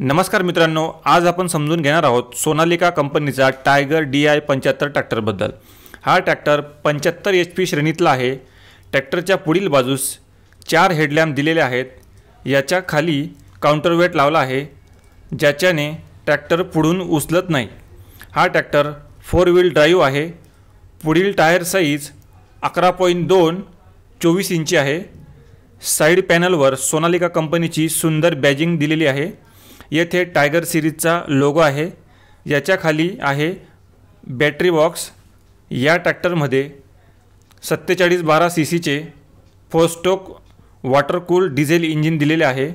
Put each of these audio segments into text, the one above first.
नमस्कार मित्रांनो आज आपण समजून घेणार आहोत सोनालिका कंपनीचा टायगर डी आय पंच्याहत्तर ट्रॅक्टरबद्दल हा ट्रॅक्टर पंच्याहत्तर एच पी श्रेणीतला आहे ट्रॅक्टरच्या पुढील बाजूस चार हेडलॅम्प दिलेले आहेत याच्या खाली काउंटरवेट लावला आहे ज्याच्याने ट्रॅक्टर पुढून उचलत नाही हा ट्रॅक्टर फोर व्हील ड्राईव्ह आहे पुढील टायर साईज अकरा पॉईंट दोन चोवीस इंची आहे साईड पॅनलवर सोनालिका कंपनीची सुंदर बॅजिंग दिलेली आहे येथे टायगर सिरीजचा लोगो आहे याच्या खाली आहे बॅटरी बॉक्स या ट्रॅक्टरमध्ये सत्तेचाळीस बारा सी सीचे फोस्टोक वॉटर कूल डिझेल इंजिन दिलेले आहे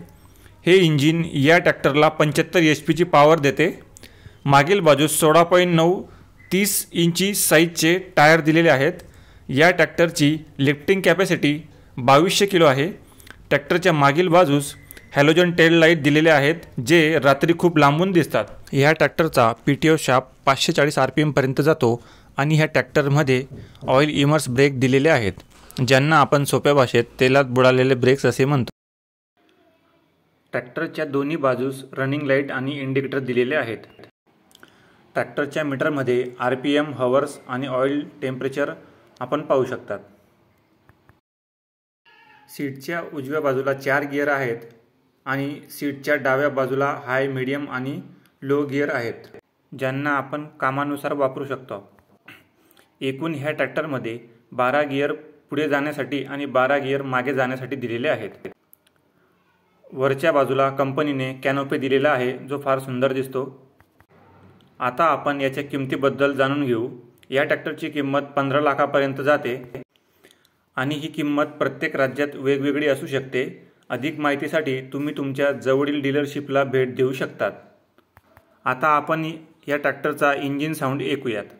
हे इंजिन या ट्रॅक्टरला पंच्याहत्तर एच पीची पॉवर देते मागील बाजूस सोळा पॉईंट नऊ तीस इंची साईजचे टायर दिलेले आहेत या ट्रॅक्टरची लिफ्टिंग कॅपॅसिटी बावीसशे किलो आहे ट्रॅक्टरच्या मागील बाजूस हॅलोजन टेल लाईट दिलेले आहेत जे रात्री खूप लांबून दिसतात ह्या ट्रॅक्टरचा पी टी ओ शाप पाचशे चाळीस आर पी एमपर्यंत जातो आणि ह्या ट्रॅक्टरमध्ये ऑइल इमर्स ब्रेक दिलेले आहेत ज्यांना आपण सोप्या भाषेत तेलात बुडालेले ब्रेक्स असे म्हणतो ट्रॅक्टरच्या दोन्ही बाजूस रनिंग लाईट आणि इंडिकेटर दिलेले आहेत ट्रॅक्टरच्या मीटरमध्ये आर पी एम हवर्स आणि ऑइल टेम्परेचर आपण पाहू शकतात सीटच्या उजव्या बाजूला चार गिअर आहेत आणि सीटच्या डाव्या बाजूला हाय मिडियम आणि लो गिअर आहेत ज्यांना आपण कामानुसार वापरू शकतो एकूण ह्या ट्रॅक्टरमध्ये बारा गिअर पुढे जाण्यासाठी आणि बारा गिअर मागे जाण्यासाठी दिलेले आहेत वरच्या बाजूला कंपनीने कॅनोपे दिलेला आहे जो फार सुंदर दिसतो आता आपण याच्या किमतीबद्दल जाणून घेऊ या ट्रॅक्टरची किंमत पंधरा लाखापर्यंत जाते आणि ही किंमत प्रत्येक राज्यात वेगवेगळी असू शकते अधिक माहितीसाठी तुम्ही तुमच्या जवळील डीलरशिपला भेट देऊ शकतात आता आपण या ट्रॅक्टरचा इंजिन साऊंड ऐकूयात